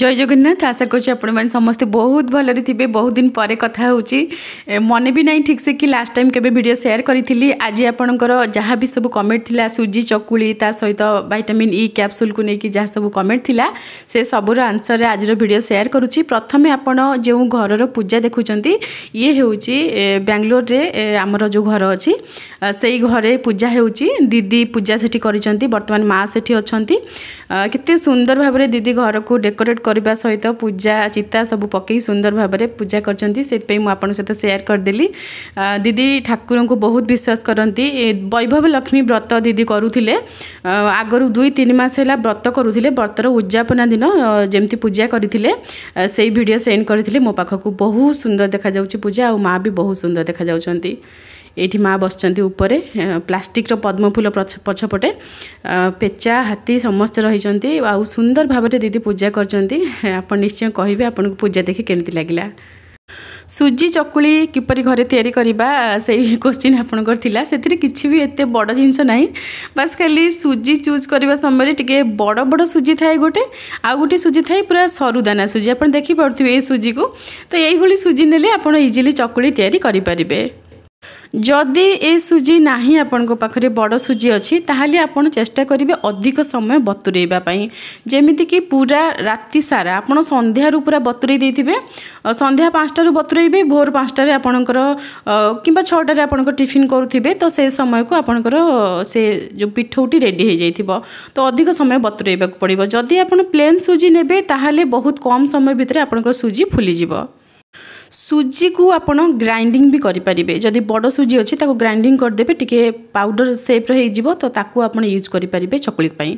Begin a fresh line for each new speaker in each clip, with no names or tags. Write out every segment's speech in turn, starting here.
জয় জগন্নাথ আশা করছি আপনার সমস্তে বহুত ভালরে থাকবে দিন পরে কথা হচ্ছে মনে বি না ঠিকসে কি লাস্ট টাইম কেবে ভিডিও সেয়ার করে আজ আপনার যা বি সব কমেন্ট লা সুজি চকুড়ি তা সহ ভাইটামিন ই ক্যাপসুল কু নেই যা সব কমেন্ট লা সে সবুর আনসর আজর ভিডিও সেয়ার করছি প্রথমে আপনার যে ঘর পূজা দেখুম ইয়ে হচ্ছে ব্যাঙ্গালোরে আমার যে ঘর অছি সেই ঘরে পূজা হচ্ছে দিদি পূজা সেটি করেছেন বর্তমানে মা সেটি অনেক সুন্দর ভাবে দিদি ঘরক ডেকোরেট କରିବା ସହିତ ପୂଜା ଚିତା ସବୁ ପକାଇ ସୁନ୍ଦର ଭାବରେ ପୂଜା କରିଛନ୍ତି ସେଥିପାଇଁ ମୁଁ ଆପଣଙ୍କ ସହିତ ସେୟାର କରିଦେଲି ଦିଦି ଠାକୁରଙ୍କୁ ବହୁତ ବିଶ୍ୱାସ କରନ୍ତି ବୈଭବ ଲକ୍ଷ୍ମୀ ବ୍ରତ ଦିଦି କରୁଥିଲେ ଆଗରୁ ଦୁଇ ତିନି ମାସ ହେଲା ବ୍ରତ କରୁଥିଲେ ବ୍ରତର ଉଦ୍ଯାପନା ଦିନ ଯେମିତି ପୂଜା କରିଥିଲେ ସେଇ ଭିଡ଼ିଓ ସେଣ୍ଡ କରିଥିଲେ ମୋ ପାଖକୁ ବହୁତ ସୁନ୍ଦର ଦେଖାଯାଉଛି ପୂଜା ଆଉ ମାଆ ବି ବହୁତ ସୁନ୍ଦର ଦେଖାଯାଉଛନ୍ତି ଏଇଠି ମା ବସିଛନ୍ତି ଉପରେ ପ୍ଲାଷ୍ଟିକ୍ର ପଦ୍ମଫୁଲ ପଛପଟେ ପେଚା ହାତୀ ସମସ୍ତେ ରହିଛନ୍ତି ଆଉ ସୁନ୍ଦର ଭାବରେ ଦିଦି ପୂଜା କରିଛନ୍ତି ଆପଣ ନିଶ୍ଚୟ କହିବେ ଆପଣଙ୍କୁ ପୂଜା ଦେଖି କେମିତି ଲାଗିଲା ସୁଜି ଚକୁଳି କିପରି ଘରେ ତିଆରି କରିବା ସେଇ କୋଶ୍ଚିନ୍ ଆପଣଙ୍କର ଥିଲା ସେଥିରେ କିଛି ବି ଏତେ ବଡ଼ ଜିନିଷ ନାହିଁ ବାସ୍ ଖାଲି ସୁଜି ଚୁଜ୍ କରିବା ସମୟରେ ଟିକେ ବଡ଼ ବଡ଼ ସୁଜି ଥାଏ ଗୋଟେ ଆଉ ଗୋଟେ ସୁଜି ଥାଏ ପୁରା ସରୁ ଦାନା ସୁଜି ଆପଣ ଦେଖିପାରୁଥିବେ ଏ ସୁଜିକୁ ତ ଏଇଭଳି ସୁଜି ନେଲେ ଆପଣ ଇଜିଲି ଚକୁଳି ତିଆରି କରିପାରିବେ ଯଦି ଏ ସୁଜି ନାହିଁ ଆପଣଙ୍କ ପାଖରେ ବଡ଼ ସୁଜି ଅଛି ତାହେଲେ ଆପଣ ଚେଷ୍ଟା କରିବେ ଅଧିକ ସମୟ ବତୁରେଇବା ପାଇଁ ଯେମିତିକି ପୁରା ରାତି ସାରା ଆପଣ ସନ୍ଧ୍ୟାରୁ ପୁରା ବତୁରେଇ ଦେଇଥିବେ ସନ୍ଧ୍ୟା ପାଞ୍ଚଟାରୁ ବତୁରେଇବେ ଭୋର ପାଞ୍ଚଟାରେ ଆପଣଙ୍କର କିମ୍ବା ଛଅଟାରେ ଆପଣଙ୍କ ଟିଫିନ୍ କରୁଥିବେ ତ ସେ ସମୟକୁ ଆପଣଙ୍କର ସେ ଯେଉଁ ପିଠଉଟି ରେଡ଼ି ହେଇଯାଇଥିବ ତ ଅଧିକ ସମୟ ବତୁରେଇବାକୁ ପଡ଼ିବ ଯଦି ଆପଣ ପ୍ଲେନ୍ ସୁଜି ନେବେ ତାହେଲେ ବହୁତ କମ୍ ସମୟ ଭିତରେ ଆପଣଙ୍କର ସୁଜି ଫୁଲିଯିବ ସୁଜିକୁ ଆପଣ ଗ୍ରାଇଣ୍ଡିଙ୍ଗ ବି କରିପାରିବେ ଯଦି ବଡ଼ ସୁଜି ଅଛି ତାକୁ ଗ୍ରାଇଣ୍ଡିଙ୍ଗ କରିଦେବେ ଟିକେ ପାଉଡ଼ର ସେପ୍ର ହେଇଯିବ ତ ତାକୁ ଆପଣ ୟୁଜ୍ କରିପାରିବେ ଚକୁଳି ପାଇଁ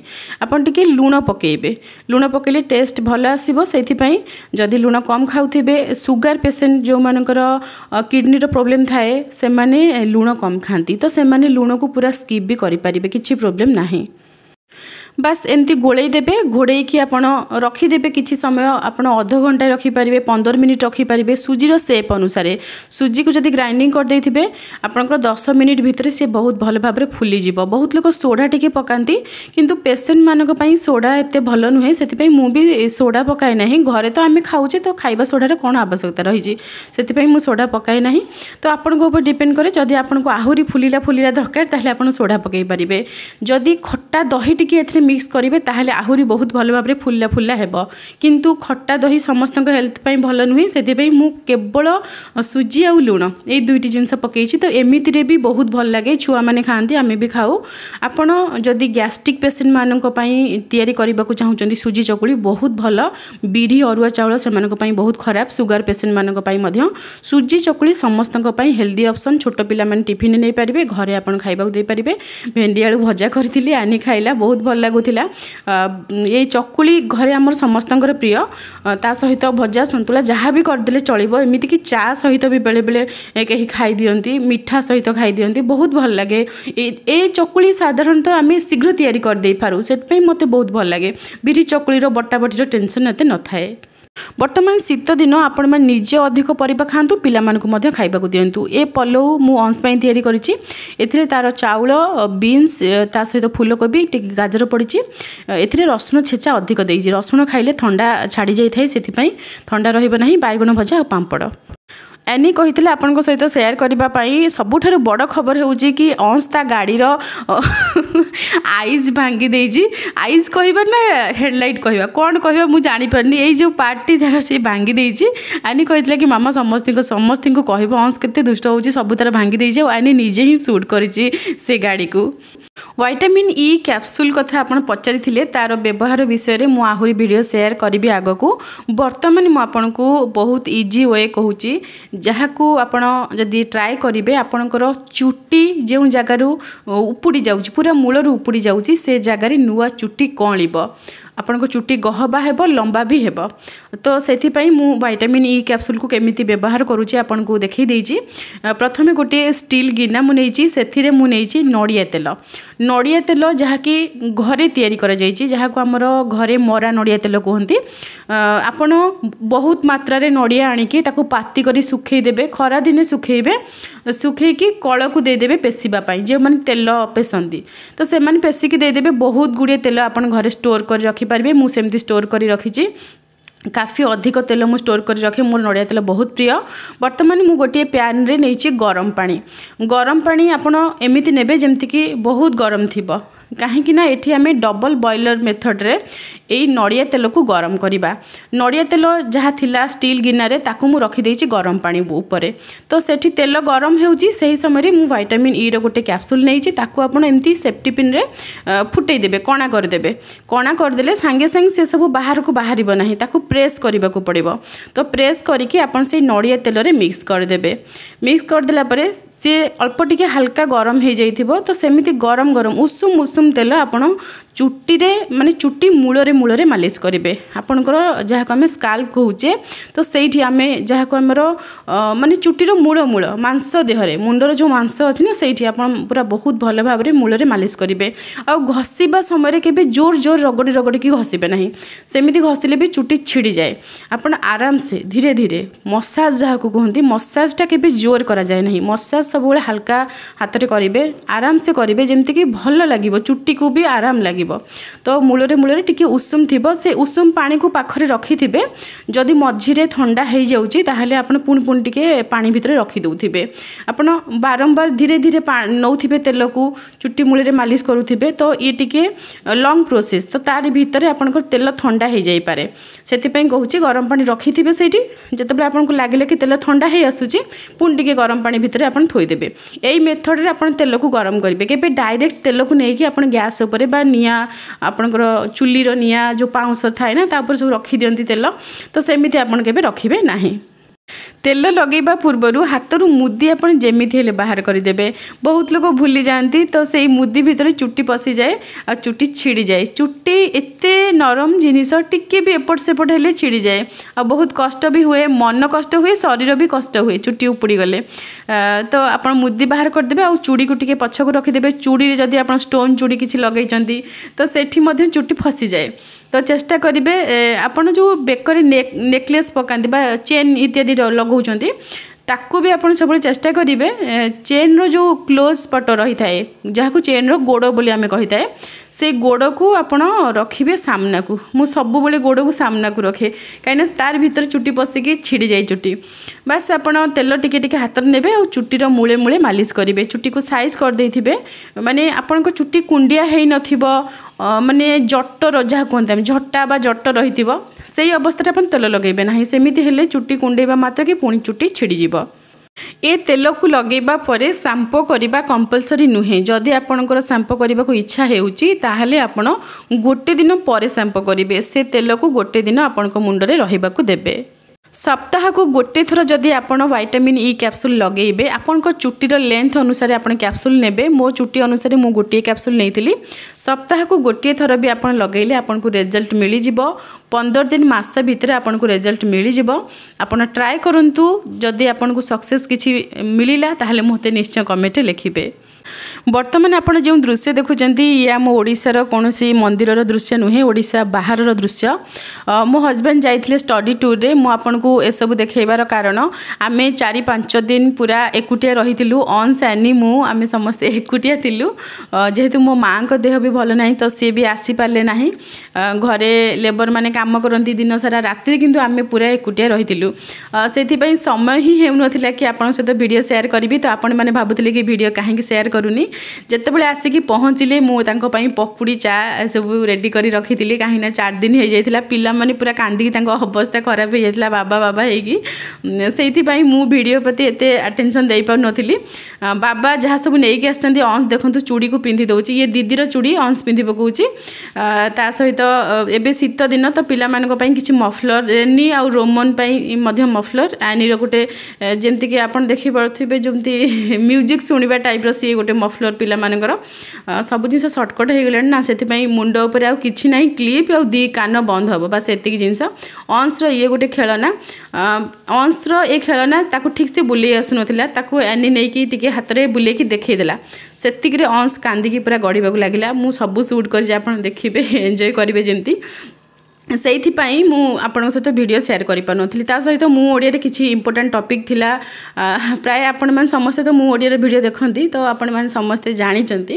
ଆପଣ ଟିକେ ଲୁଣ ପକାଇବେ ଲୁଣ ପକାଇଲେ ଟେଷ୍ଟ ଭଲ ଆସିବ ସେଇଥିପାଇଁ ଯଦି ଲୁଣ କମ୍ ଖାଉଥିବେ ସୁଗାର ପେସେଣ୍ଟ ଯେଉଁମାନଙ୍କର କିଡ଼ନୀର ପ୍ରୋବ୍ଲେମ୍ ଥାଏ ସେମାନେ ଲୁଣ କମ୍ ଖାଆନ୍ତି ତ ସେମାନେ ଲୁଣକୁ ପୁରା ସ୍କିପ୍ ବି କରିପାରିବେ କିଛି ପ୍ରୋବ୍ଲେମ୍ ନାହିଁ बास एमती गोलईदे घोड़ी आप रखिदे कि समय आप अध घंटा रखिपारे पंदर मिनिट रखिपारे सुजीर सेप अनुसार सुजी को जब ग्राइंडिंग करदे थे आप दस मिनिट भितर से बहुत भल भाव फुली बहुत लोग सोडा टी पका कि पेसेंट मानक सोडा एत भल नुहे से मुँह भी सोडा पकाए ना घरे तो आम खाऊे तो खावा सोडार कौन आवश्यकता रही से से सोडा पकाए ना तो आपर डिपेड कैर जदि आपको आहरी फुला फुला दरकार तेल पकई पारे जदि खटा दही टी ए ମିକ୍ସ କରିବେ ତାହେଲେ ଆହୁରି ବହୁତ ଭଲ ଭାବରେ ଫୁଲା ଫୁଲା ହେବ କିନ୍ତୁ ଖଟା ଦହି ସମସ୍ତଙ୍କ ହେଲ୍ଥ ପାଇଁ ଭଲ ନୁହେଁ ସେଥିପାଇଁ ମୁଁ କେବଳ ସୁଜି ଆଉ ଲୁଣ ଏଇ ଦୁଇଟି ଜିନିଷ ପକାଇଛି ତ ଏମିତିରେ ବି ବହୁତ ଭଲ ଲାଗେ ଛୁଆମାନେ ଖାଆନ୍ତି ଆମେ ବି ଖାଉ ଆପଣ ଯଦି ଗ୍ୟାଷ୍ଟ୍ରିକ୍ ପେସେଣ୍ଟମାନଙ୍କ ପାଇଁ ତିଆରି କରିବାକୁ ଚାହୁଁଛନ୍ତି ସୁଜି ଚକୁଳି ବହୁତ ଭଲ ବିରି ଅରୁଆ ଚାଉଳ ସେମାନଙ୍କ ପାଇଁ ବହୁତ ଖରାପ ସୁଗାର ପେସେଣ୍ଟମାନଙ୍କ ପାଇଁ ମଧ୍ୟ ସୁଜି ଚକୁଳି ସମସ୍ତଙ୍କ ପାଇଁ ହେଲ୍ଦି ଅପସନ୍ ଛୋଟ ପିଲାମାନେ ଟିଫିନ୍ ନେଇପାରିବେ ଘରେ ଆପଣ ଖାଇବାକୁ ଦେଇପାରିବେ ଭେଣ୍ଡି ଆଳୁ ଭଜା କରିଥିଲି ଆନି ଖାଇଲା ବହୁତ ଭଲ ଲାଗୁଛି ଲାଗୁଥିଲା ଏଇ ଚକୁଳି ଘରେ ଆମର ସମସ୍ତଙ୍କର ପ୍ରିୟ ତା ସହିତ ଭଜା ସନ୍ତୁଳା ଯାହା ବି କରିଦେଲେ ଚଳିବ ଏମିତିକି ଚା ସହିତ ବି ବେଳେବେଳେ କେହି ଖାଇଦିଅନ୍ତି ମିଠା ସହିତ ଖାଇଦିଅନ୍ତି ବହୁତ ଭଲ ଲାଗେ ଏ ଚକୁଳି ସାଧାରଣତଃ ଆମେ ଶୀଘ୍ର ତିଆରି କରିଦେଇପାରୁ ସେଥିପାଇଁ ମୋତେ ବହୁତ ଭଲ ଲାଗେ ବିରି ଚକୁଳିର ବଟାବଟିର ଟେନସନ୍ ଏତେ ନଥାଏ ବର୍ତ୍ତମାନ ଶୀତ ଦିନ ଆପଣମାନେ ନିଜେ ଅଧିକ ପରିବା ଖାଆନ୍ତୁ ପିଲାମାନଙ୍କୁ ମଧ୍ୟ ଖାଇବାକୁ ଦିଅନ୍ତୁ ଏ ପଲଉ ମୁଁ ଅଂଶ ପାଇଁ ତିଆରି କରିଛି ଏଥିରେ ତା'ର ଚାଉଳ ବିନ୍ସ ତା ସହିତ ଫୁଲକୋବି ଟିକେ ଗାଜର ପଡ଼ିଛି ଏଥିରେ ରସୁଣ ଛେଚା ଅଧିକ ଦେଇଛି ରସୁଣ ଖାଇଲେ ଥଣ୍ଡା ଛାଡ଼ିଯାଇଥାଏ ସେଥିପାଇଁ ଥଣ୍ଡା ରହିବ ନାହିଁ ବାଇଗଣ ଭଜା ଆଉ ପାମ୍ପଡ଼ ଆନି କହିଥିଲେ ଆପଣଙ୍କ ସହିତ ସେୟାର କରିବା ପାଇଁ ସବୁଠାରୁ ବଡ଼ ଖବର ହେଉଛି କି ଅଂଶ ତା ଗାଡ଼ିର ଆଇସ୍ ଭାଙ୍ଗି ଦେଇଛି ଆଇସ୍ କହିବା ନା ହେଡ଼ଲାଇଟ୍ କହିବା କ'ଣ କହିବା ମୁଁ ଜାଣିପାରୁନି ଏଇ ଯେଉଁ ପାର୍ଟଟି ତା'ର ସେ ଭାଙ୍ଗି ଦେଇଛି ଆନି କହିଥିଲା କି ମାମା ସମସ୍ତଙ୍କ ସମସ୍ତଙ୍କୁ କହିବ ଅଂଶ କେତେ ଦୁଷ୍ଟ ହେଉଛି ସବୁ ତା'ର ଭାଙ୍ଗି ଦେଇଛି ଆଉ ଆନି ନିଜେ ହିଁ ସୁଟ୍ କରିଛି ସେ ଗାଡ଼ିକୁ ଭାଇଟାମିନ୍ ଇ କ୍ୟାପସୁଲ୍ କଥା ଆପଣ ପଚାରିଥିଲେ ତା'ର ବ୍ୟବହାର ବିଷୟରେ ମୁଁ ଆହୁରି ଭିଡ଼ିଓ ସେୟାର କରିବି ଆଗକୁ ବର୍ତ୍ତମାନ ମୁଁ ଆପଣଙ୍କୁ ବହୁତ ଇଜି ୱେ କହୁଛି ଯାହାକୁ ଆପଣ ଯଦି ଟ୍ରାଏ କରିବେ ଆପଣଙ୍କର ଚୁଟି ଯେଉଁ ଜାଗାରୁ ଉପୁଡ଼ି ଯାଉଛି ପୁରା ମୂଳରୁ ଉପୁଡ଼ି ଯାଉଛି ସେ ଜାଗାରେ ନୂଆ ଚୁଟି କଅଁଳିବ आपण चुट्टी गहबा हे लंबा भी हे तो से भाइटामि इ कैप्सूल को कमी व्यवहार करुच्ची आपन को देखी प्रथम गोटे स्टिल गिना मुझे मुझे नड़िया तेल नड़िया तेल जहाँकि घरे को याम घर मरा नड़िया तेल कहते आपण बहुत मात्रा रे नड़िया आकु पाति करेंगे खरा दिन सुखेबे सुखी कल को देदेवे पेशवापी जो मैंने तेल पेशंती तो से पेशिकी देदेवे बहुत गुड़िया तेल आप घर स्टोर कर रखे ରଖିପାରିବେ ମୁଁ ସେମିତି ଷ୍ଟୋର୍ କରି ରଖିଛି କାଫି ଅଧିକ ତେଲ ମୁଁ ଷ୍ଟୋର୍ କରି ରଖେ ମୋର ନଡ଼ିଆ ତେଲ ବହୁତ ପ୍ରିୟ ବର୍ତ୍ତମାନ ମୁଁ ଗୋଟିଏ ପ୍ୟାନ୍ରେ ନେଇଛି ଗରମ ପାଣି ଗରମ ପାଣି ଆପଣ ଏମିତି ନେବେ ଯେମିତିକି ବହୁତ ଗରମ ଥିବ କାହିଁକିନା ଏଠି ଆମେ ଡବଲ୍ ବଏଲର୍ ମେଥଡ଼୍ରେ ଏଇ ନଡ଼ିଆ ତେଲକୁ ଗରମ କରିବା ନଡ଼ିଆ ତେଲ ଯାହା ଥିଲା ଷ୍ଟିଲ୍ ଗିନାରେ ତାକୁ ମୁଁ ରଖିଦେଇଛି ଗରମ ପାଣି ଉପରେ ତ ସେଠି ତେଲ ଗରମ ହେଉଛି ସେହି ସମୟରେ ମୁଁ ଭାଇଟାମିନ୍ ଇର ଗୋଟେ କ୍ୟାପସୁଲ୍ ନେଇଛି ତାକୁ ଆପଣ ଏମିତି ସେଫ୍ଟି ପିନ୍ରେ ଫୁଟେଇ ଦେବେ କଣା କରିଦେବେ କଣା କରିଦେଲେ ସାଙ୍ଗେ ସାଙ୍ଗେ ସେସବୁ ବାହାରକୁ ବାହାରିବ ନାହିଁ ତାକୁ ପ୍ରେସ୍ କରିବାକୁ ପଡ଼ିବ ତ ପ୍ରେସ୍ କରିକି ଆପଣ ସେଇ ନଡ଼ିଆ ତେଲରେ ମିକ୍ସ କରିଦେବେ ମିକ୍ସ କରିଦେଲା ପରେ ସିଏ ଅଳ୍ପ ଟିକେ ହାଲକା ଗରମ ହେଇଯାଇଥିବ ତ ସେମିତି ଗରମ ଗରମ ଉଷୁମ ଉଷୁମ ଉଷୁମ ତେଲ ଆପଣ ଚୁଟିରେ ମାନେ ଚୁଟି ମୂଳରେ ମୂଳରେ ମାଲିସ୍ କରିବେ ଆପଣଙ୍କର ଯାହାକୁ ଆମେ ସ୍କାଲ୍ପ କହୁଛେ ତ ସେଇଠି ଆମେ ଯାହାକୁ ଆମର ମାନେ ଚୁଟିର ମୂଳ ମୂଳ ମାଂସ ଦେହରେ ମୁଣ୍ଡର ଯେଉଁ ମାଂସ ଅଛି ନା ସେଇଠି ଆପଣ ପୁରା ବହୁତ ଭଲ ଭାବରେ ମୂଳରେ ମାଲିସ୍ କରିବେ ଆଉ ଘଷିବା ସମୟରେ କେବେ ଜୋର ଜୋର ରଗଡ଼ି ରଗଡ଼ିକି ଘଷିବେ ନାହିଁ ସେମିତି ଘଷିଲେ ବି ଚୁଟି ଛିଡ଼ିଯାଏ ଆପଣ ଆରାମସେ ଧୀରେ ଧୀରେ ମସାଜ ଯାହାକୁ କୁହନ୍ତି ମସାଜଟା କେବେ ଜୋର କରାଯାଏ ନାହିଁ ମସାଜ ସବୁବେଳେ ହାଲକା ହାତରେ କରିବେ ଆରାମସେ କରିବେ ଯେମିତିକି ଭଲ ଲାଗିବ ଚୁଟିକୁ ବି ଆରାମ ଲାଗିବ ପଡ଼ିବ ତ ମୂଳରେ ମୂଳରେ ଟିକେ ଉଷୁମ ଥିବ ସେ ଉଷୁମ ପାଣିକୁ ପାଖରେ ରଖିଥିବେ ଯଦି ମଝିରେ ଥଣ୍ଡା ହେଇଯାଉଛି ତାହେଲେ ଆପଣ ପୁଣି ପୁଣି ଟିକେ ପାଣି ଭିତରେ ରଖିଦେଉଥିବେ ଆପଣ ବାରମ୍ବାର ଧୀରେ ଧୀରେ ନେଉଥିବେ ତେଲକୁ ଚୁଟି ମୂଳରେ ମାଲିସ କରୁଥିବେ ତ ଇଏ ଟିକେ ଲଙ୍ଗ ପ୍ରୋସେସ୍ ତ ତାରି ଭିତରେ ଆପଣଙ୍କର ତେଲ ଥଣ୍ଡା ହେଇଯାଇପାରେ ସେଥିପାଇଁ କହୁଛି ଗରମ ପାଣି ରଖିଥିବେ ସେଇଠି ଯେତେବେଳେ ଆପଣଙ୍କୁ ଲାଗିଲେ କି ତେଲ ଥଣ୍ଡା ହେଇ ଆସୁଛି ପୁଣି ଟିକେ ଗରମ ପାଣି ଭିତରେ ଆପଣ ଥୋଇଦେବେ ଏଇ ମେଥଡ଼ରେ ଆପଣ ତେଲକୁ ଗରମ କରିବେ କେବେ ଡାଇରେକ୍ଟ ତେଲକୁ ନେଇକି ଆପଣ ଗ୍ୟାସ୍ ଉପରେ ବା ନିଆଁ ନିଆଁ ଆପଣଙ୍କର ଚୁଲିର ନିଆଁ ଯେଉଁ ପାଉଁଶ ଥାଏ ନା ତା ଉପରେ ସବୁ ରଖିଦିଅନ୍ତି ତେଲ ତ ସେମିତି ଆପଣ କେବେ ରଖିବେ ନାହିଁ তেল লগাইবা পূর্বর হাতর মুদি আপনার যেমি হলে বাহার করে দেবে বহু লোক ভুলে যাতে তো সেই মুদি ভিতরে চুটি পশি যায় আর চুটি ছিড়ি যায় চুটি এতে নরম জিনিস টিকি বি এপট সেপট হলে ছিড়ি যায় আর বহুত কষ্ট বি হুয়ে মন কষ্ট হুয়ে শরীর বি কষ্ট হুয়ে চুটি উপড়ি গলে তো আপনার মুদি বাহার করিদেবে আর চুড়িকে টিকি পছক রখিদেবে চুড়ি যদি আপনার স্টোন চুড়ি কিছু লগাইছেন তো সেটি মধ্যে চুটি ফসি যায় ତ ଚେଷ୍ଟା କରିବେ ଆପଣ ଯେଉଁ ବେକରେ ନେକଲେସ୍ ପକାନ୍ତି ବା ଚେନ୍ ଇତ୍ୟାଦି ଲଗାଉଛନ୍ତି ତାକୁ ବି ଆପଣ ସବୁବେଳେ ଚେଷ୍ଟା କରିବେ ଚେନ୍ର ଯେଉଁ କ୍ଲୋଜ୍ ପଟ ରହିଥାଏ ଯାହାକୁ ଚେନ୍ର ଗୋଡ଼ ବୋଲି ଆମେ କହିଥାଏ ସେଇ ଗୋଡ଼କୁ ଆପଣ ରଖିବେ ସାମ୍ନାକୁ ମୁଁ ସବୁବେଳେ ଗୋଡ଼କୁ ସାମ୍ନାକୁ ରଖେ କାହିଁକିନା ତାର ଭିତରେ ଚୁଟି ପଶିକି ଛିଡ଼ିଯାଏ ଚୁଟି ବାସ୍ ଆପଣ ତେଲ ଟିକେ ଟିକେ ହାତରେ ନେବେ ଆଉ ଚୁଟିର ମୂଳେ ମୂଳେ ମାଲିସ୍ କରିବେ ଚୁଟିକୁ ସାଇଜ୍ କରିଦେଇଥିବେ ମାନେ ଆପଣଙ୍କ ଚୁଟି କୁଣ୍ଡିଆ ହେଇନଥିବ ମାନେ ଜଟର ଯାହା କୁହନ୍ତି ଆମେ ଝଟା ବା ଜଟ ରହିଥିବ ସେଇ ଅବସ୍ଥାରେ ଆପଣ ତେଲ ଲଗାଇବେ ନାହିଁ ସେମିତି ହେଲେ ଚୁଟି କୁଣ୍ଡେଇବା ମାତ୍ରକେ ପୁଣି ଚୁଟି ଛିଡ଼ିଯିବ ଏ ତେଲକୁ ଲଗାଇବା ପରେ ସାମ୍ପୋ କରିବା କମ୍ପଲସରି ନୁହେଁ ଯଦି ଆପଣଙ୍କର ସାମ୍ପୋ କରିବାକୁ ଇଚ୍ଛା ହେଉଛି ତାହେଲେ ଆପଣ ଗୋଟେ ଦିନ ପରେ ସାମ୍ପୋ କରିବେ ସେ ତେଲକୁ ଗୋଟେ ଦିନ ଆପଣଙ୍କ ମୁଣ୍ଡରେ ରହିବାକୁ ଦେବେ ସପ୍ତାହକୁ ଗୋଟିଏ ଥର ଯଦି ଆପଣ ଭାଇଟାମିନ୍ ଇ କ୍ୟାପସୁଲ୍ ଲଗାଇବେ ଆପଣଙ୍କ ଚୁଟିର ଲେନ୍ଥ ଅନୁସାରେ ଆପଣ କ୍ୟାପସୁଲ୍ ନେବେ ମୋ ଚୁଟି ଅନୁସାରେ ମୁଁ ଗୋଟିଏ କ୍ୟାପସୁଲ୍ ନେଇଥିଲି ସପ୍ତାହକୁ ଗୋଟିଏ ଥର ବି ଆପଣ ଲଗେଇଲେ ଆପଣଙ୍କୁ ରେଜଲ୍ଟ ମିଳିଯିବ ପନ୍ଦର ଦିନ ମାସ ଭିତରେ ଆପଣଙ୍କୁ ରେଜଲ୍ଟ ମିଳିଯିବ ଆପଣ ଟ୍ରାଏ କରନ୍ତୁ ଯଦି ଆପଣଙ୍କୁ ସକ୍ସେସ୍ କିଛି ମିଳିଲା ତାହେଲେ ମୋତେ ନିଶ୍ଚୟ କମେଣ୍ଟରେ ଲେଖିବେ ବର୍ତ୍ତମାନ ଆପଣ ଯେଉଁ ଦୃଶ୍ୟ ଦେଖୁଛନ୍ତି ଇଏ ଆମ ଓଡ଼ିଶାର କୌଣସି ମନ୍ଦିରର ଦୃଶ୍ୟ ନୁହେଁ ଓଡ଼ିଶା ବାହାରର ଦୃଶ୍ୟ ମୋ ହଜବେଣ୍ଡ ଯାଇଥିଲେ ଷ୍ଟଡ଼ି ଟୁର୍ରେ ମୁଁ ଆପଣଙ୍କୁ ଏସବୁ ଦେଖାଇବାର କାରଣ ଆମେ ଚାରି ପାଞ୍ଚ ଦିନ ପୁରା ଏକୁଟିଆ ରହିଥିଲୁ ଅନ୍ ସାନି ମୁଁ ଆମେ ସମସ୍ତେ ଏକୁଟିଆ ଥିଲୁ ଯେହେତୁ ମୋ ମାଆଙ୍କ ଦେହ ବି ଭଲ ନାହିଁ ତ ସିଏ ବି ଆସିପାରିଲେ ନାହିଁ ଘରେ ଲେବର୍ମାନେ କାମ କରନ୍ତି ଦିନସାରା ରାତିରେ କିନ୍ତୁ ଆମେ ପୁରା ଏକୁଟିଆ ରହିଥିଲୁ ସେଥିପାଇଁ ସମୟ ହିଁ ହେଉନଥିଲା କି ଆପଣଙ୍କ ସହିତ ଭିଡ଼ିଓ ସେୟାର କରିବି ତ ଆପଣମାନେ ଭାବୁଥିଲେ କି ଭିଡ଼ିଓ କାହିଁକି ସେୟାର କରୁନି ଯେତେବେଳେ ଆସିକି ପହଞ୍ଚିଲେ ମୁଁ ତାଙ୍କ ପାଇଁ ପକୁଡ଼ି ଚା ସବୁ ରେଡ଼ି କରି ରଖିଥିଲି କାହିଁକିନା ଚାରି ଦିନ ହେଇଯାଇଥିଲା ପିଲାମାନେ ପୁରା କାନ୍ଦିକି ତାଙ୍କ ଅବସ୍ଥା ଖରାପ ହେଇଯାଇଥିଲା ବାବା ବାବା ହେଇକି ସେଇଥିପାଇଁ ମୁଁ ଭିଡ଼ିଓ ପ୍ରତି ଏତେ ଆଟେନସନ୍ ଦେଇପାରୁନଥିଲି ବାବା ଯାହା ସବୁ ନେଇକି ଆସିଛନ୍ତି ଅଂଶ ଦେଖନ୍ତୁ ଚୁଡ଼ିକୁ ପିନ୍ଧି ଦେଉଛି ଇଏ ଦିଦିର ଚୁଡ଼ି ଅଂଶ ପିନ୍ଧି ପକାଉଛି ତା ସହିତ ଏବେ ଶୀତ ଦିନ ତ ପିଲାମାନଙ୍କ ପାଇଁ କିଛି ମଫଲର ରେନି ଆଉ ରୋମନ୍ ପାଇଁ ମଧ୍ୟ ମଫଲର ଆନିର ଗୋଟେ ଯେମିତିକି ଆପଣ ଦେଖିପାରୁଥିବେ ଯେମିତି ମ୍ୟୁଜିକ୍ ଶୁଣିବା ଟାଇପ୍ର ସିଏ ଗୋଟେ ଗୋଟେ ମଫଲର ପିଲାମାନଙ୍କର ସବୁ ଜିନିଷ ସର୍ଟକଟ୍ ହେଇଗଲାଣି ନା ସେଥିପାଇଁ ମୁଣ୍ଡ ଉପରେ ଆଉ କିଛି ନାହିଁ କ୍ଲିପ୍ ଆଉ ଦୁଇ କାନ ବନ୍ଦ ହେବ ବା ସେତିକି ଜିନିଷ ଅଂଶର ଇଏ ଗୋଟେ ଖେଳନା ଅଂଶର ଏ ଖେଳନା ତାକୁ ଠିକ୍ସେ ବୁଲେଇ ଆସୁନଥିଲା ତାକୁ ଆନି ନେଇକି ଟିକେ ହାତରେ ବୁଲେଇକି ଦେଖେଇଦେଲା ସେତିକିରେ ଅଂଶ କାନ୍ଦିକି ପୁରା ଗଢ଼ିବାକୁ ଲାଗିଲା ମୁଁ ସବୁ ସୁଟ୍ କରିଛି ଆପଣ ଦେଖିବେ ଏନ୍ଜୟ କରିବେ ଯେମିତି ସେଇଥିପାଇଁ ମୁଁ ଆପଣଙ୍କ ସହିତ ଭିଡ଼ିଓ ସେୟାର କରିପାରୁନଥିଲି ତା ସହିତ ମୁଁ ଓଡ଼ିଆରେ କିଛି ଇମ୍ପୋର୍ଟାଣ୍ଟ ଟପିକ୍ ଥିଲା ପ୍ରାୟ ଆପଣମାନେ ସମସ୍ତେ ତ ମୁଁ ଓଡ଼ିଆରେ ଭିଡ଼ିଓ ଦେଖନ୍ତି ତ ଆପଣମାନେ ସମସ୍ତେ ଜାଣିଛନ୍ତି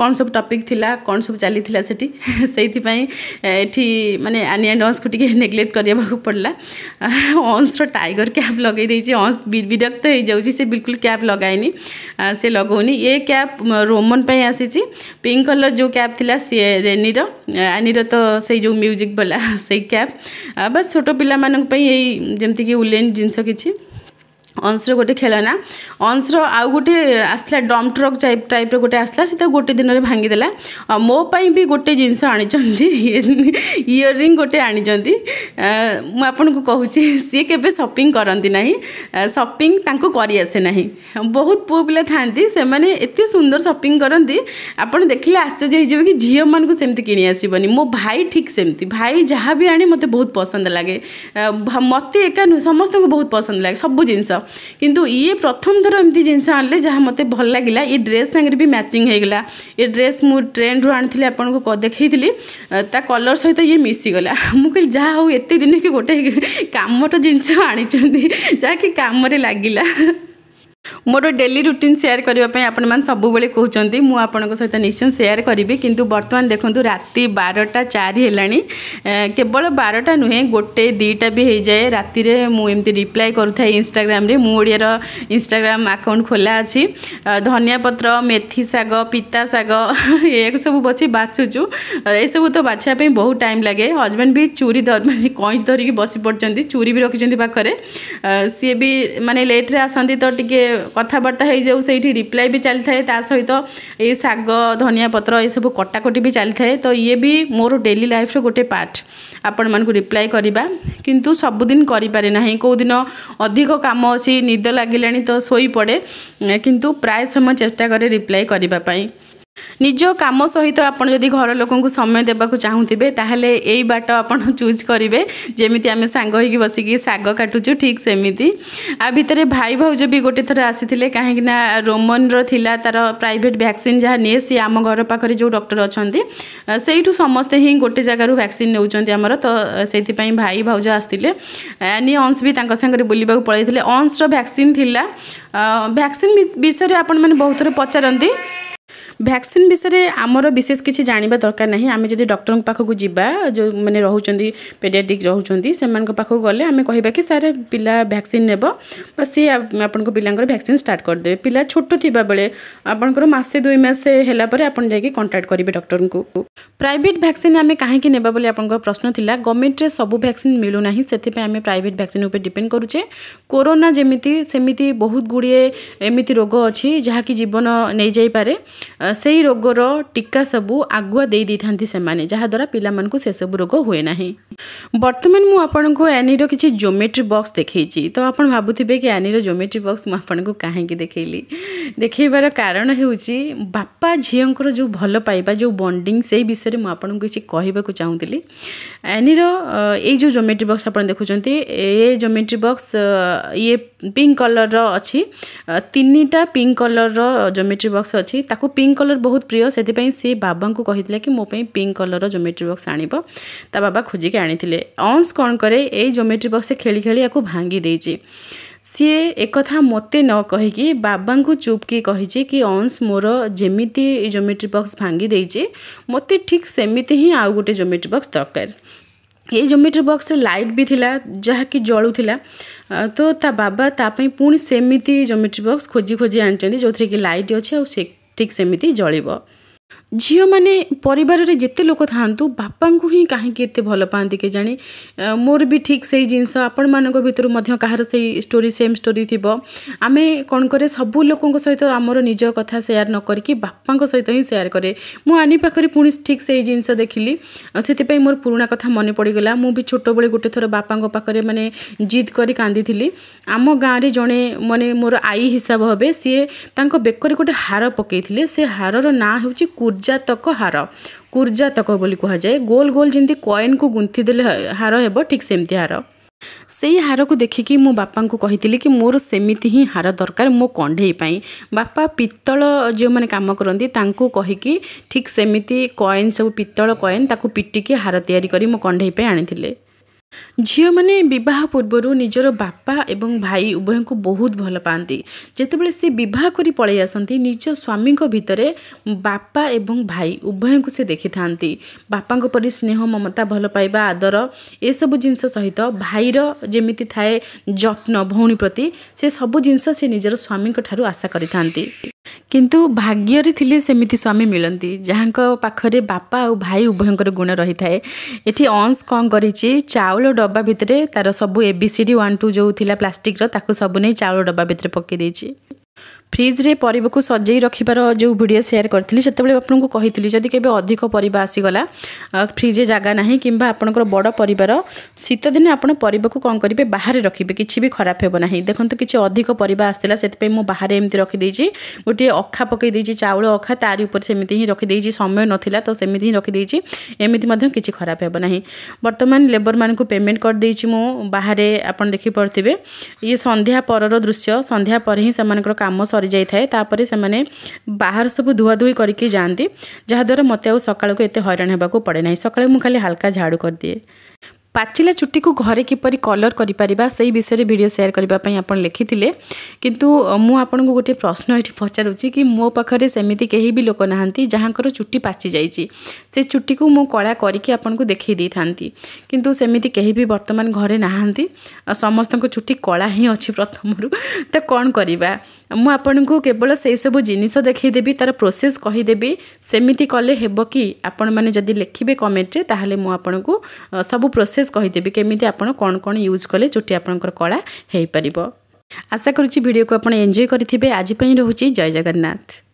କ'ଣ ସବୁ ଟପିକ୍ ଥିଲା କ'ଣ ସବୁ ଚାଲିଥିଲା ସେଠି ସେଇଥିପାଇଁ ଏଠି ମାନେ ଆନି ଆଣ୍ଡ ଅଂଶକୁ ଟିକେ ନେଗ୍ଲେକ୍ଟ କରିବାକୁ ପଡ଼ିଲା ଅଂଶର ଟାଇଗର କ୍ୟାପ୍ ଲଗାଇ ଦେଇଛି ଅଂଶ ବିରକ୍ତ ହେଇଯାଉଛି ସେ ବିଲକୁଲ କ୍ୟାପ୍ ଲଗାଏନି ସେ ଲଗାଉନି ଏ କ୍ୟାପ୍ ରୋମନ୍ ପାଇଁ ଆସିଛି ପିଙ୍କ କଲର୍ ଯେଉଁ କ୍ୟାପ୍ ଥିଲା ସିଏ ରେନିର ଆନିର ତ ସେଇ ଯେଉଁ ମ୍ୟୁଜିକ୍ ବାଲା ସେଇ କ୍ୟାପ୍ ବାସ୍ ଛୋଟ ପିଲାମାନଙ୍କ ପାଇଁ ଏଇ ଯେମିତିକି ଉଲେନ୍ ଜିନିଷ କିଛି অংশর গোটে খেলনা অংশর আউ গোটে আসলা ডম ট্রক টাইপ টাইপর গোটে আসলা সেটা গোটে দিনরে ভাঙ্গিদেলা মো বি গোটে জিনিস আনিছন্তি ইয়রিং গোটে আনিছন্তি মু আপনাকে কহুছি সি কেবে শপিং করতে না শপিং তাঁকু করি আসে না বহুত পুয়া পিলা থাকে সেমানে এত সুন্দর শপিং করতে আপনার দেখলে আশ্চর্য হয়ে যাবে কি ঝিও মানুষ সেমতি কিনি আসবনি মো ভাই ঠিক সেমতি ভাই যা বি আনে মতো বহুত পসন্দ লাগে মতো একা নুহ সমস্ত বহুত পসন্দ লাগে সবু জিনিস କିନ୍ତୁ ଇଏ ପ୍ରଥମ ଥର ଏମିତି ଜିନିଷ ଆଣିଲେ ଯାହା ମୋତେ ଭଲ ଲାଗିଲା ଏ ଡ୍ରେସ୍ ସାଙ୍ଗରେ ବି ମ୍ୟାଚିଂ ହେଇଗଲା ଏ ଡ୍ରେସ୍ ମୁଁ ଟ୍ରେଣ୍ଡରୁ ଆଣିଥିଲି ଆପଣଙ୍କୁ ଦେଖେଇଥିଲି ତା କଲର୍ ସହିତ ଇଏ ମିଶିଗଲା ମୁଁ କହିଲି ଯାହା ହଉ ଏତେ ଦିନ କି ଗୋଟେ କାମର ଜିନିଷ ଆଣିଛନ୍ତି ଯାହାକି କାମରେ ଲାଗିଲା ମୋର ଡେଲି ରୁଟିନ୍ ସେୟାର କରିବା ପାଇଁ ଆପଣମାନେ ସବୁବେଳେ କହୁଛନ୍ତି ମୁଁ ଆପଣଙ୍କ ସହିତ ନିଶ୍ଚୟ ସେୟାର କରିବି କିନ୍ତୁ ବର୍ତ୍ତମାନ ଦେଖନ୍ତୁ ରାତି ବାରଟା ଚାରି ହେଲାଣି କେବଳ ବାରଟା ନୁହେଁ ଗୋଟେ ଦୁଇଟା ବି ହେଇଯାଏ ରାତିରେ ମୁଁ ଏମିତି ରିପ୍ଲାଏ କରୁଥାଏ ଇନଷ୍ଟାଗ୍ରାମରେ ମୁଁ ଓଡ଼ିଆର ଇନଷ୍ଟାଗ୍ରାମ ଆକାଉଣ୍ଟ ଖୋଲା ଅଛି ଧନିଆପତ୍ର ମେଥି ଶାଗ ପିତା ଶାଗ ଏହାକୁ ସବୁ ବସି ବାଛୁଛୁ ଏସବୁ ତ ବାଛିବା ପାଇଁ ବହୁତ ଟାଇମ୍ ଲାଗେ ହଜବେଣ୍ଡ ବି ଚୁରି ମାନେ କଇଁଚ ଧରିକି ବସି ପଡ଼ିଛନ୍ତି ଚୁରି ବି ରଖିଛନ୍ତି ପାଖରେ ସିଏ ବି ମାନେ ଲେଟ୍ରେ ଆସନ୍ତି ତ ଟିକେ କଥାବାର୍ତ୍ତା ହେଇଯାଉ ସେଇଠି ରିପ୍ଲାଏ ବି ଚାଲିଥାଏ ତା ସହିତ ଏଇ ଶାଗ ଧନିଆ ପତ୍ର ଏସବୁ କଟାକଟି ବି ଚାଲିଥାଏ ତ ଇଏ ବି ମୋର ଡେଲି ଲାଇଫ୍ର ଗୋଟେ ପାର୍ଟ ଆପଣମାନଙ୍କୁ ରିପ୍ଲାଏ କରିବା କିନ୍ତୁ ସବୁଦିନ କରିପାରେ ନାହିଁ କେଉଁଦିନ ଅଧିକ କାମ ଅଛି ନିଦ ଲାଗିଲାଣି ତ ଶୋଇପଡ଼େ କିନ୍ତୁ ପ୍ରାୟ ସମୟ ଚେଷ୍ଟା କରେ ରିପ୍ଲାଏ କରିବା ପାଇଁ ନିଜ କାମ ସହିତ ଆପଣ ଯଦି ଘର ଲୋକଙ୍କୁ ସମୟ ଦେବାକୁ ଚାହୁଁଥିବେ ତାହେଲେ ଏଇ ବାଟ ଆପଣ ଚୁଜ୍ କରିବେ ଯେମିତି ଆମେ ସାଙ୍ଗ ହେଇକି ବସିକି ଶାଗ କାଟୁଛୁ ଠିକ୍ ସେମିତି ଆ ଭିତରେ ଭାଇ ଭାଉଜ ବି ଗୋଟେ ଥର ଆସିଥିଲେ କାହିଁକିନା ରୋମନର ଥିଲା ତାର ପ୍ରାଇଭେଟ୍ ଭ୍ୟାକ୍ସିନ୍ ଯାହା ନିଏ ସିଏ ଆମ ଘର ପାଖରେ ଯେଉଁ ଡକ୍ଟର ଅଛନ୍ତି ସେଇଠୁ ସମସ୍ତେ ହିଁ ଗୋଟେ ଜାଗାରୁ ଭ୍ୟାକ୍ସିନ୍ ନେଉଛନ୍ତି ଆମର ତ ସେଇଥିପାଇଁ ଭାଇ ଭାଉଜ ଆସିଥିଲେ ଆନି ଅଂଶ ବି ତାଙ୍କ ସାଙ୍ଗରେ ବୁଲିବାକୁ ପଳାଇଥିଲେ ଅଂଶର ଭ୍ୟାକ୍ସିନ୍ ଥିଲା ଭ୍ୟାକ୍ସିନ୍ ବିଷୟରେ ଆପଣମାନେ ବହୁତ ଥର ପଚାରନ୍ତି ভ্যাকসিন বিষয়ে আমার বিশেষ কিছু জাঁয়া দরকার না আমি যদি ডক্টর পাখক যা যে মানে রোচান পেডিয়াট্রিক রোচান সে পাখক গলে আমি কহবা কি স্যার পিলা ভ্যাকসিন নেব বা সি আপনার পিলাঙ্কর ভ্যাকসিন স্টার্ট করেদেবে পিলা ছোট থাকবে আপনার মাসে দুই মাস হলাপরে আপনার যাই কন্টাক্ট করবে ডক্টর প্রাইভেট ভ্যাকসিন আমি কী নেবা বলে আপনার প্রশ্ন লা গভর্নমেন্টে সবু ভ্যাকসিন মিলু না সেপা আমি প্রাইভেট ভ্যাকসিন উপরে ডিপেন্ড করুছে कोरोना जमी सेमि बहुत गुड़े एमती रोग अच्छी जहाँकि जीवन नहीं जापे से रोग टीका सबू आगुआ दे था जहाद्वारा पिला सबू रोग हुए ना बर्तमान मुझक एनीर किसी जोमेट्री बक्स देखी तो आप भावुवे कि एनीर जोमेट्री बक्स मुझक कहीं देखली देखेबार कारण हूँ बापा झीवर जो भल पाइबा जो बंडिंग से विषय में आपको किसी कह चाहूली एनीर यो जोमेट्री बक्स आप देखुं ये जोमेट्री बक्स ये पिंक कलर अच्छी तीन टा पिंक कलर जोमेट्री बक्स अच्छी पिंक ପିଙ୍କ କଲର୍ ବହୁତ ପ୍ରିୟ ସେଥିପାଇଁ ସେ ବାବାଙ୍କୁ କହିଥିଲା କି ମୋ ପାଇଁ ପିଙ୍କ କଲର୍ର ଜୋମେଟ୍ରି ବକ୍ସ ଆଣିବ ତା ବାବା ଖୋଜିକି ଆଣିଥିଲେ ଅଂଶ କ'ଣ କରେ ଏଇ ଜୋମେଟ୍ରି ବକ୍ସ ଖେଳି ଖେଳି ୟାକୁ ଭାଙ୍ଗି ଦେଇଛି ସିଏ ଏକଥା ମୋତେ ନ କହିକି ବାବାଙ୍କୁ ଚୁପ୍କି କହିଛି କି ଅଂଶ ମୋର ଯେମିତି ଜୋମେଟ୍ରି ବକ୍ସ ଭାଙ୍ଗି ଦେଇଛି ମୋତେ ଠିକ୍ ସେମିତି ହିଁ ଆଉ ଗୋଟେ ଜୋମେଟ୍ରି ବକ୍ସ ଦରକାର ଏଇ ଜୋମେଟ୍ରି ବକ୍ସରେ ଲାଇଟ୍ ବି ଥିଲା ଯାହାକି ଜଳୁଥିଲା ତ ତା ବାବା ତା ପାଇଁ ପୁଣି ସେମିତି ଜୋମେଟ୍ରି ବକ୍ସ ଖୋଜି ଖୋଜି ଆଣିଛନ୍ତି ଯେଉଁଥିରେ କି ଲାଇଟ୍ ଅଛି ଆଉ ସେ ଠିକ୍ ସେମିତି ଜଳିବ ଝିଅମାନେ ପରିବାରରେ ଯେତେ ଲୋକ ଥାଆନ୍ତୁ ବାପାଙ୍କୁ ହିଁ କାହିଁକି ଏତେ ଭଲ ପାଆନ୍ତି କେଜାଣି ମୋର ବି ଠିକ୍ ସେଇ ଜିନିଷ ଆପଣମାନଙ୍କ ଭିତରୁ ମଧ୍ୟ କାହାର ସେଇ ଷ୍ଟୋରି ସେମ୍ ଷ୍ଟୋରି ଥିବ ଆମେ କ'ଣ କରେ ସବୁ ଲୋକଙ୍କ ସହିତ ଆମର ନିଜ କଥା ସେୟାର ନ କରିକି ବାପାଙ୍କ ସହିତ ହିଁ ସେୟାର କରେ ମୁଁ ଆନି ପାଖରେ ପୁଣି ଠିକ୍ ସେଇ ଜିନିଷ ଦେଖିଲି ସେଥିପାଇଁ ମୋର ପୁରୁଣା କଥା ମନେ ପଡ଼ିଗଲା ମୁଁ ବି ଛୋଟବେଳେ ଗୋଟେ ଥର ବାପାଙ୍କ ପାଖରେ ମାନେ ଜିଦ୍ କରି କାନ୍ଦିଥିଲି ଆମ ଗାଁରେ ଜଣେ ମାନେ ମୋର ଆଈ ହିସାବ ହେବେ ସିଏ ତାଙ୍କ ବେକରେ ଗୋଟେ ହାର ପକାଇଥିଲେ ସେ ହାରର ନାଁ ହେଉଛି କୁର୍ଜାତକ ହାର କୁର୍ଜାତକ ବୋଲି କୁହାଯାଏ ଗୋଲ ଗୋଲ ଯେମିତି କଏନ୍କୁ ଗୁନ୍ଥି ଦେଲେ ହାର ହେବ ଠିକ୍ ସେମିତି ହାର ସେଇ ହାରକୁ ଦେଖିକି ମୁଁ ବାପାଙ୍କୁ କହିଥିଲି କି ମୋର ସେମିତି ହିଁ ହାର ଦରକାର ମୋ କଣ୍ଢେଇ ପାଇଁ ବାପା ପିତ୍ତଳ ଯେଉଁମାନେ କାମ କରନ୍ତି ତାଙ୍କୁ କହିକି ଠିକ୍ ସେମିତି କଏନ୍ ସବୁ ପିତ୍ତଳ କଏନ୍ ତାକୁ ପିଟିକି ହାର ତିଆରି କରି ମୋ କଣ୍ଢେଇ ପାଇଁ ଆଣିଥିଲେ ଝିଅମାନେ ବିବାହ ପୂର୍ବରୁ ନିଜର ବାପା ଏବଂ ଭାଇ ଉଭୟଙ୍କୁ ବହୁତ ଭଲ ପାଆନ୍ତି ଯେତେବେଳେ ସେ ବିବାହ କରି ପଳେଇ ଆସନ୍ତି ନିଜ ସ୍ୱାମୀଙ୍କ ଭିତରେ ବାପା ଏବଂ ଭାଇ ଉଭୟଙ୍କୁ ସେ ଦେଖିଥାନ୍ତି ବାପାଙ୍କ ପରି ସ୍ନେହ ମମତା ଭଲ ପାଇବା ଆଦର ଏସବୁ ଜିନିଷ ସହିତ ଭାଇର ଯେମିତି ଥାଏ ଯତ୍ନ ଭଉଣୀ ପ୍ରତି ସେ ସବୁ ଜିନିଷ ସେ ନିଜର ସ୍ୱାମୀଙ୍କ ଠାରୁ ଆଶା କରିଥାନ୍ତି କିନ୍ତୁ ଭାଗ୍ୟରେ ଥିଲେ ସେମିତି ସ୍ୱାମୀ ମିଳନ୍ତି ଯାହାଙ୍କ ପାଖରେ ବାପା ଆଉ ଭାଇ ଉଭୟଙ୍କର ଗୁଣ ରହିଥାଏ ଏଠି ଅଂଶ କ'ଣ କରିଛି ଚାଉଳ ଡବା ଭିତରେ ତା'ର ସବୁ A B C D one two ଯେଉଁ ଥିଲା ପ୍ଲାଷ୍ଟିକ୍ର ତାକୁ ସବୁ ନେଇ ଚାଉଳ ଡବା ଭିତରେ ପକାଇ ଦେଇଛି ଫ୍ରିଜ୍ରେ ପରିବାକୁ ସଜେଇ ରଖିବାର ଯେଉଁ ଭିଡ଼ିଓ ସେୟାର କରିଥିଲି ସେତେବେଳେ ଆପଣଙ୍କୁ କହିଥିଲି ଯଦି କେବେ ଅଧିକ ପରିବା ଆସିଗଲା ଫ୍ରିଜ୍ରେ ଜାଗା ନାହିଁ କିମ୍ବା ଆପଣଙ୍କର ବଡ଼ ପରିବାର ଶୀତଦିନେ ଆପଣ ପରିବାକୁ କ'ଣ କରିବେ ବାହାରେ ରଖିବେ କିଛି ବି ଖରାପ ହେବ ନାହିଁ ଦେଖନ୍ତୁ କିଛି ଅଧିକ ପରିବା ଆସିଥିଲା ସେଥିପାଇଁ ମୁଁ ବାହାରେ ଏମିତି ରଖିଦେଇଛି ଗୋଟିଏ ଅଖା ପକାଇ ଦେଇଛି ଚାଉଳ ଅଖା ତାରି ଉପରେ ସେମିତି ହିଁ ରଖିଦେଇଛି ସମୟ ନଥିଲା ତ ସେମିତି ହିଁ ରଖିଦେଇଛି ଏମିତି ମଧ୍ୟ କିଛି ଖରାପ ହେବ ନାହିଁ ବର୍ତ୍ତମାନ ଲେବର୍ମାନଙ୍କୁ ପେମେଣ୍ଟ କରିଦେଇଛି ମୁଁ ବାହାରେ ଆପଣ ଦେଖିପାରୁଥିବେ ଇଏ ସନ୍ଧ୍ୟା ପରର ଦୃଶ୍ୟ ସନ୍ଧ୍ୟା ପରେ ହିଁ ସେମାନଙ୍କର କାମ ସରିଯାଇଥାଏ ତାପରେ ସେମାନେ ବାହାର ସବୁ ଧୁଆଧୁଇ କରିକି ଯାଆନ୍ତି ଯାହାଦ୍ୱାରା ମୋତେ ଆଉ ସକାଳକୁ ଏତେ ହଇରାଣ ହେବାକୁ ପଡ଼େ ନାହିଁ ସକାଳେ ମୁଁ ଖାଲି ହାଲକା ଝାଡ଼ୁ କରିଦିଏ पाचिला चुट्टी को घरे किपर कलर करयर करने लिखी कि गोटे प्रश्न ये पचारूँ कि मो पाखे सेमती कहीं भी लोक ना जहाँ चुट्टी पची जा चुट्टी को कला करके देखे कितु सेमती बर्तमान घरे नहाँ समस्त चुट्टी कला ही अच्छी प्रथम तो कौन करवा मुझे केवल से सब जिनस देखेदेवि तार प्रोसेस कहीदेवि सेमती कले हे कि आपण मैंने लिखे कमेन्ट्रे मुझे सब प्रोसेस ପ୍ରୋସେସ୍ କହିଦେବି କେମିତି ଆପଣ କ'ଣ କ'ଣ ୟୁଜ୍ କଲେ ଚୁଟି ଆପଣଙ୍କର କଳା ହୋଇପାରିବ ଆଶା କରୁଛି ଭିଡ଼ିଓକୁ ଆପଣ ଏନ୍ଜୟ କରିଥିବେ ଆଜି ପାଇଁ ରହୁଛି ଜୟ ଜଗନ୍ନାଥ